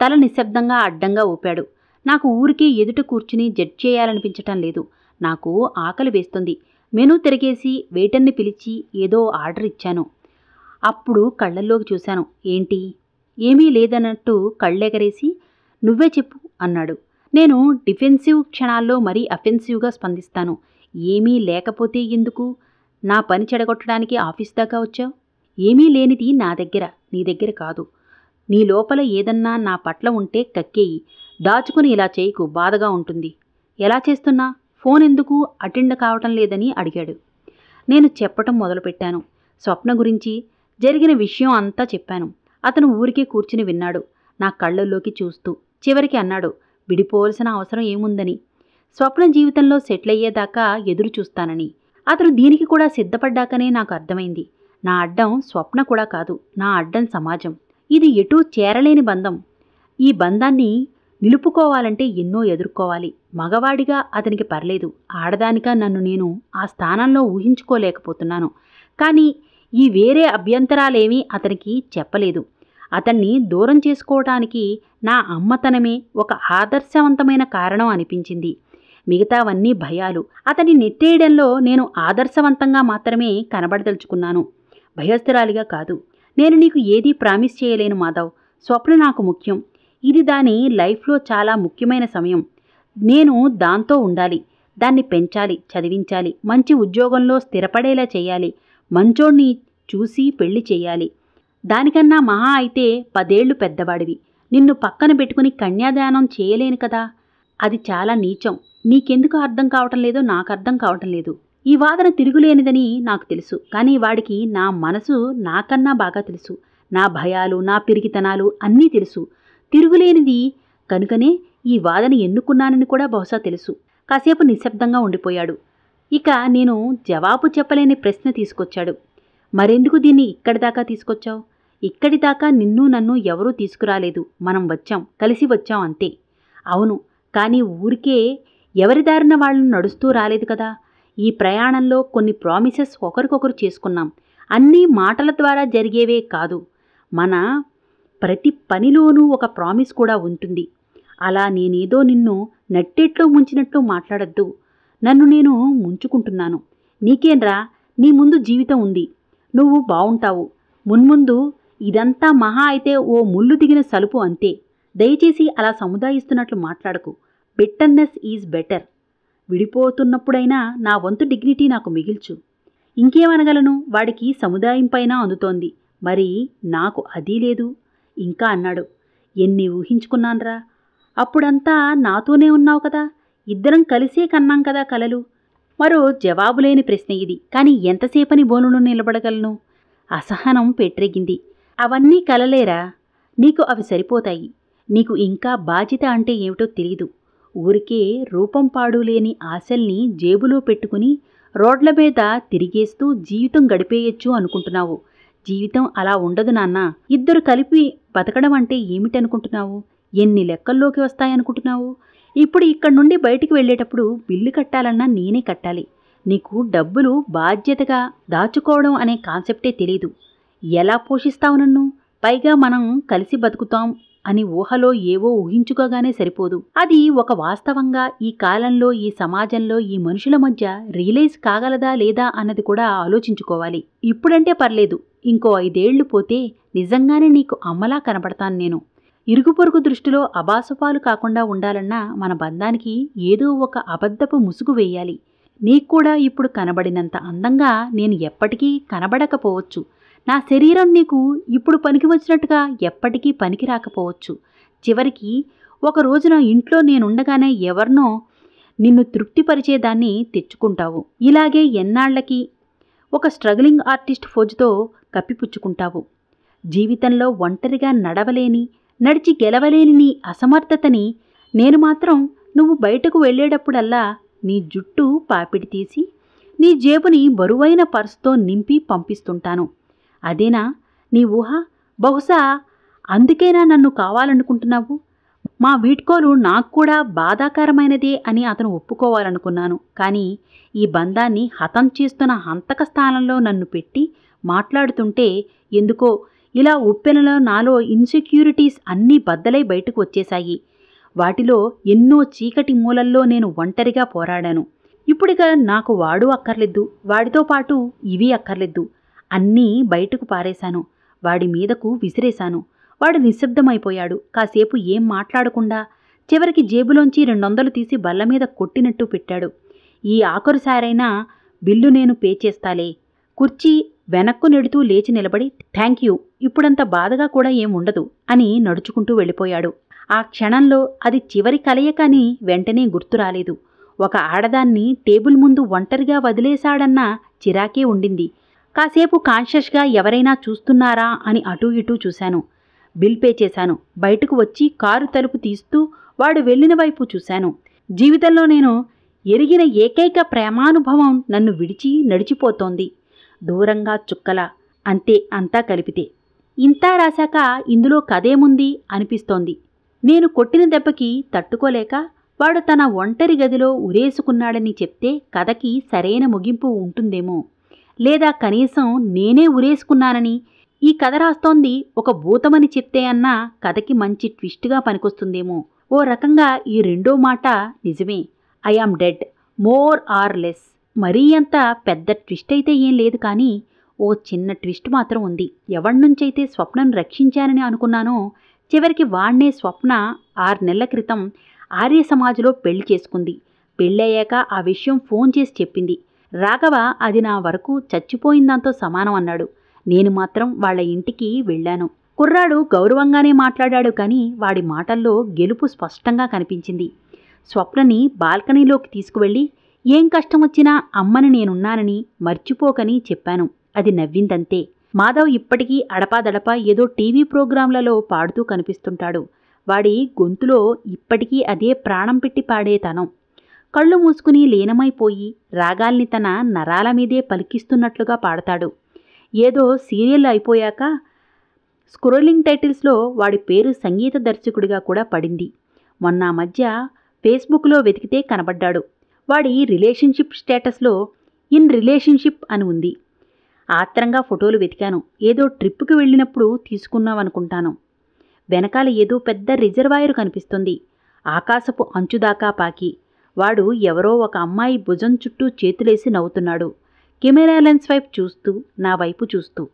A: తల నిశ్శబ్దంగా అడ్డంగా ఊపాడు నాకు ఊరికే ఎదుట కూర్చుని జడ్జ్ చేయాలనిపించటం లేదు నాకు ఆకలి వేస్తుంది మెనూ తిరిగేసి వెయిటర్ని పిలిచి ఏదో ఆర్డర్ ఇచ్చాను అప్పుడు కళ్ళల్లోకి చూశాను ఏంటి ఏమీ లేదన్నట్టు కళ్ళెగరేసి నువ్వే చెప్పు అన్నాడు నేను డిఫెన్సివ్ క్షణాల్లో మరీ అఫెన్సివ్గా స్పందిస్తాను ఏమీ లేకపోతే ఎందుకు నా పని చెడగొట్టడానికి ఆఫీస్ దాకా వచ్చావు ఏమీ లేనిది నా దగ్గర నీ దగ్గర కాదు నీ లోపల ఏదన్నా నా పట్ల ఉంటే కక్కేయి దాచుకుని ఇలా చేయకు బాధగా ఉంటుంది ఎలా చేస్తున్నా ఫోన్ ఎందుకు అటెండ్ కావటం లేదని అడిగాడు నేను చెప్పటం మొదలుపెట్టాను స్వప్న గురించి జరిగిన విషయం అంతా చెప్పాను అతను ఊరికే కూర్చుని విన్నాడు నా కళ్ళల్లోకి చూస్తూ చివరికి అన్నాడు విడిపోవలసిన అవసరం ఏముందని స్వప్న జీవితంలో సెటిల్ అయ్యేదాకా ఎదురు చూస్తానని అతను దీనికి కూడా సిద్ధపడ్డాకనే నాకు అర్థమైంది నా అడ్డం స్వప్న కూడా కాదు నా అడ్డం సమాజం ఇది ఎటూ చేరలేని బంధం ఈ బంధాన్ని నిలుపుకోవాలంటే ఎన్నో ఎదుర్కోవాలి మగవాడిగా అతనికి పర్లేదు ఆడదానిగా నన్ను నేను ఆ స్థానంలో ఊహించుకోలేకపోతున్నాను కానీ ఈ వేరే అభ్యంతరాలేమీ అతనికి చెప్పలేదు అతన్ని దూరం చేసుకోవటానికి నా అమ్మతనమే ఒక ఆదర్శవంతమైన కారణం అనిపించింది మిగతావన్నీ భయాలు అతని నెట్టేయడంలో నేను ఆదర్శవంతంగా మాత్రమే కనబడదలుచుకున్నాను భయస్థిరాలిగా కాదు నేను నీకు ఏదీ ప్రామిస్ చేయలేను మాధవ్ స్వప్న నాకు ముఖ్యం ఇది దాని లైఫ్లో చాలా ముఖ్యమైన సమయం నేను దాంతో ఉండాలి దాన్ని పెంచాలి చదివించాలి మంచి ఉద్యోగంలో స్థిరపడేలా చేయాలి మంచోడిని చూసి పెళ్లి చేయాలి దానికన్నా మహా అయితే పదేళ్లు పెద్దవాడివి నిన్ను పక్కన పెట్టుకుని కన్యాదానం చేయలేను కదా అది చాలా నీచం నీకెందుకు అర్థం కావటం లేదో నాకు అర్థం కావటం లేదు ఈ వాదన తిరుగులేనిదని నాకు తెలుసు కానీ వాడికి నా మనసు నాకన్నా బాగా తెలుసు నా భయాలు నా పిరిగితనాలు అన్నీ తెలుసు తిరుగులేనిది కనుకనే ఈ వాదన ఎన్నుకున్నానని కూడా బహుశా తెలుసు కాసేపు నిశ్శబ్దంగా ఉండిపోయాడు ఇక నేను జవాబు చెప్పలేని ప్రశ్న తీసుకొచ్చాడు మరెందుకు దీన్ని ఇక్కడిదాకా దాకా తీసుకొచ్చావు ఇక్కడి దాకా నిన్ను నన్ను ఎవరూ తీసుకురాలేదు మనం వచ్చాం కలిసి వచ్చాం అంతే అవును కానీ ఊరికే ఎవరి దారిన నడుస్తూ రాలేదు కదా ఈ ప్రయాణంలో కొన్ని ప్రామిసెస్ ఒకరికొకరు చేసుకున్నాం అన్నీ మాటల ద్వారా జరిగేవే కాదు మన ప్రతి పనిలోనూ ఒక ప్రామిస్ కూడా ఉంటుంది అలా నేనేదో నిన్ను నట్టేట్లో ముంచినట్లు మాట్లాడద్దు నన్ను నేను ముంచుకుంటున్నాను నీకేంరా నీ ముందు జీవితం ఉంది నువ్వు బావుంటావు మున్ముందు ఇదంతా మహా అయితే ఓ ముళ్ళు దిగిన సలుపు అంతే దయచేసి అలా సముదాయిస్తున్నట్లు మాట్లాడకు బెట్టర్నెస్ ఈజ్ బెటర్ విడిపోతున్నప్పుడైనా నా వంతు డిగ్నిటీ నాకు మిగిల్చు ఇంకేమనగలను వాడికి సముదాయంపైన అందుతోంది మరి నాకు అదీ లేదు ఇంకా అన్నాడు ఎన్ని ఊహించుకున్నాన్రా అప్పుడంతా నాతోనే ఉన్నావు కదా ఇద్దరం కలిసే కన్నాం కదా కలలు మరో జవాబులేని ప్రశ్న ఇది కానీ ఎంతసేపని బోనును నిలబడగలను అసహనం పెట్రెగింది అవన్నీ కలలేరా నీకు అవి సరిపోతాయి నీకు ఇంకా బాధ్యత అంటే ఏమిటో తెలీదు ఊరికే రూపం పాడు లేని ఆశల్ని జేబులో పెట్టుకుని రోడ్ల మీద తిరిగేస్తూ జీవితం గడిపేయచ్చు అనుకుంటున్నావు జీవితం అలా ఉండదు నాన్న ఇద్దరు కలిపి బతకడం అంటే ఏమిటనుకుంటున్నావు ఎన్ని లెక్కల్లోకి వస్తాయనుకుంటున్నావు ఇప్పుడు ఇక్కడ నుండి బయటికి వెళ్ళేటప్పుడు బిల్లు కట్టాలన్నా నేనే కట్టాలి నీకు డబ్బులు బాధ్యతగా దాచుకోవడం అనే కాన్సెప్టే తెలీదు ఎలా పోషిస్తావు నన్ను పైగా మనం కలిసి బతుకుతాం అని ఊహలో ఏవో ఊహించుకోగానే సరిపోదు అది ఒక వాస్తవంగా ఈ కాలంలో ఈ సమాజంలో ఈ మనుషుల మధ్య రియలైజ్ కాగలదా లేదా అన్నది కూడా ఆలోచించుకోవాలి ఇప్పుడంటే పర్లేదు ఇంకో ఐదేళ్లు పోతే నిజంగానే నీకు అమ్మలా కనబడతాను నేను ఇరుగు పొరుగు దృష్టిలో అబాసుపాలు కాకుండా ఉండాలన్నా మన బంధానికి ఏదో ఒక అబద్ధపు ముసుగు వేయాలి నీకు కూడా ఇప్పుడు కనబడినంత అందంగా నేను ఎప్పటికీ కనబడకపోవచ్చు నా శరీరం నీకు ఇప్పుడు పనికి వచ్చినట్టుగా ఎప్పటికీ పనికి రాకపోవచ్చు చివరికి ఒక రోజున ఇంట్లో నేనుండగానే ఎవరినో నిన్ను తృప్తిపరిచేదాన్ని తెచ్చుకుంటావు ఇలాగే ఎన్నాళ్లకి ఒక స్ట్రగ్లింగ్ ఆర్టిస్ట్ ఫోజుతో కప్పిపుచ్చుకుంటావు జీవితంలో ఒంటరిగా నడవలేని నడిచి గెలవలేని నీ అసమర్థతని నేను మాత్రం నువ్వు బయటకు వెళ్ళేటప్పుడల్లా నీ జుట్టు పాపిడి తీసి నీ జేబుని బరువైన పర్సుతో నింపి పంపిస్తుంటాను అదేనా నీ ఊహ బహుశా అందుకేనా నన్ను కావాలనుకుంటున్నావు మా వీడ్కోలు నాకు కూడా బాధాకరమైనదే అని అతను ఒప్పుకోవాలనుకున్నాను కానీ ఈ బంధాన్ని హతం చేస్తున్న హంతక స్థానంలో నన్ను పెట్టి మాట్లాడుతుంటే ఎందుకో ఇలా ఉప్పెనలో నాలో ఇన్సెక్యూరిటీస్ అన్నీ బద్దలై బయటకు వచ్చేశాయి వాటిలో ఎన్నో చీకటి మూలల్లో నేను ఒంటరిగా పోరాడాను ఇప్పుడిక నాకు వాడు అక్కర్లేదు వాడితో పాటు ఇవి అక్కర్లేదు అన్నీ బయటకు పారేశాను వాడి మీదకు విసిరేశాను వాడు నిశ్శబ్దమైపోయాడు కాసేపు ఏం మాట్లాడకుండా చివరికి జేబులోంచి రెండొందలు తీసి బల్ల మీద కొట్టినట్టు పెట్టాడు ఈ ఆఖరు సారైనా బిల్లు నేను పే చేస్తాలే కుర్చీ వెనక్కు నెడుతూ లేచి నిలబడి థ్యాంక్ యూ ఇప్పుడంత బాధగా కూడా ఏం ఉండదు అని నడుచుకుంటూ వెళ్ళిపోయాడు ఆ క్షణంలో అది చివరి కలయక వెంటనే గుర్తు రాలేదు ఒక ఆడదాన్ని టేబుల్ ముందు ఒంటరిగా వదిలేశాడన్న చిరాకే ఉండింది కాసేపు కాన్షియస్గా ఎవరైనా చూస్తున్నారా అని అటూ ఇటూ చూశాను బిల్ పే చేశాను బయటకు వచ్చి కారు తలుపు తీస్తూ వాడు వెళ్ళిన వైపు చూశాను జీవితంలో నేను ఎరిగిన ఏకైక ప్రేమానుభవం నన్ను విడిచి నడిచిపోతోంది దూరంగా చుక్కల అంతే అంతా కలిపితే ఇంతా రాశాక ఇందులో కదేముంది అనిపిస్తోంది నేను కొట్టిన దెబ్బకి తట్టుకోలేక వాడు తన ఒంటరి గదిలో ఉరేసుకున్నాడని చెప్తే కథకి సరైన ముగింపు ఉంటుందేమో లేదా కనీసం నేనే ఉరేసుకున్నానని ఈ కథ రాస్తోంది ఒక భూతమని చెప్తే అన్న కథకి మంచి ట్విస్ట్గా పనికొస్తుందేమో ఓ రకంగా ఈ రెండో మాట నిజమే I am dead more or less మరీ అంత పెద్ద ట్విస్ట్ అయితే ఏం లేదు కానీ ఓ చిన్న ట్విస్ట్ మాత్రం ఉంది ఎవడి స్వప్నం రక్షించానని అనుకున్నానో చివరికి వాణ్ణే స్వప్న ఆరు నెలల క్రితం ఆర్య సమాజ్లో పెళ్లి చేసుకుంది పెళ్ళయ్యాక ఆ విషయం ఫోన్ చేసి చెప్పింది రాఘవ అది నా వరకు చచ్చిపోయిందంతో సమానం అన్నాడు నేను మాత్రం వాళ్ళ ఇంటికి వెళ్ళాను కుర్రాడు గౌరవంగానే మాట్లాడాడు కానీ వాడి మాటల్లో గెలుపు స్పష్టంగా కనిపించింది స్వప్నని బాల్కనీలోకి తీసుకువెళ్ళి ఏం కష్టం వచ్చినా అమ్మని నేనున్నానని మర్చిపోకని చెప్పాను అది నవ్విందంతే మాధవ్ ఇప్పటికీ అడపాదడపా ఏదో టీవీ ప్రోగ్రాంలలో పాడుతూ కనిపిస్తుంటాడు వాడి గొంతులో ఇప్పటికీ అదే ప్రాణం పెట్టి పాడే తనం కళ్ళు మూసుకుని లీనమైపోయి రాగాల్ని తన నరాల మీదే పలికిస్తున్నట్లుగా పాడతాడు ఏదో సీరియల్ అయిపోయాక స్క్రోలింగ్ టైటిల్స్లో వాడి పేరు సంగీత దర్శకుడిగా కూడా పడింది మొన్న మధ్య ఫేస్బుక్లో వెతికితే కనబడ్డాడు వాడి రిలేషన్షిప్ స్టేటస్లో ఇన్ రిలేషన్షిప్ అని ఉంది ఆత్రంగా ఫోటోలు వెతికాను ఏదో ట్రిప్కి వెళ్ళినప్పుడు తీసుకున్నాం అనుకుంటాను వెనకాల ఏదో పెద్ద రిజర్వాయర్ కనిపిస్తుంది ఆకాశపు అంచుదాకా పాకి వాడు ఎవరో ఒక అమ్మాయి భుజం చుట్టూ చేతులేసి నవ్వుతున్నాడు కెమెరా లెన్స్ వైపు చూస్తూ నా వైపు చూస్తూ